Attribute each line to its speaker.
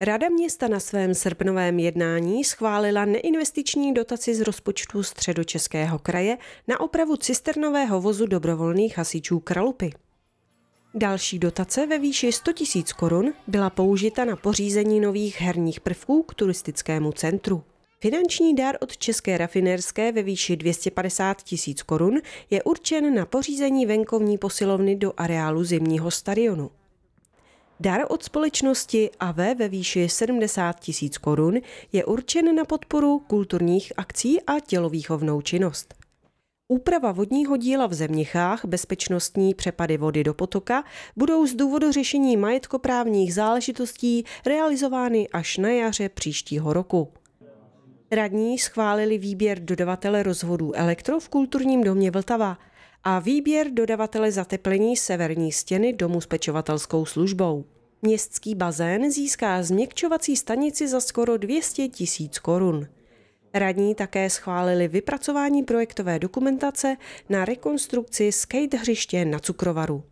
Speaker 1: Rada města na svém srpnovém jednání schválila neinvestiční dotaci z rozpočtu středočeského kraje na opravu cisternového vozu dobrovolných hasičů Kralupy. Další dotace ve výši 100 000 korun byla použita na pořízení nových herních prvků k turistickému centru. Finanční dár od České rafinerské ve výši 250 tisíc korun je určen na pořízení venkovní posilovny do areálu zimního stadionu. Dar od společnosti AV ve výši 70 tisíc korun je určen na podporu kulturních akcí a tělovýchovnou činnost. Úprava vodního díla v Zemnichách, bezpečnostní přepady vody do potoka budou z důvodu řešení majetkoprávních záležitostí realizovány až na jaře příštího roku. Radní schválili výběr dodavatele rozvodů elektro v kulturním domě Vltava – a výběr dodavatele zateplení severní stěny domu s pečovatelskou službou. Městský bazén získá změkčovací stanici za skoro 200 tisíc korun. Radní také schválili vypracování projektové dokumentace na rekonstrukci skate hřiště na Cukrovaru.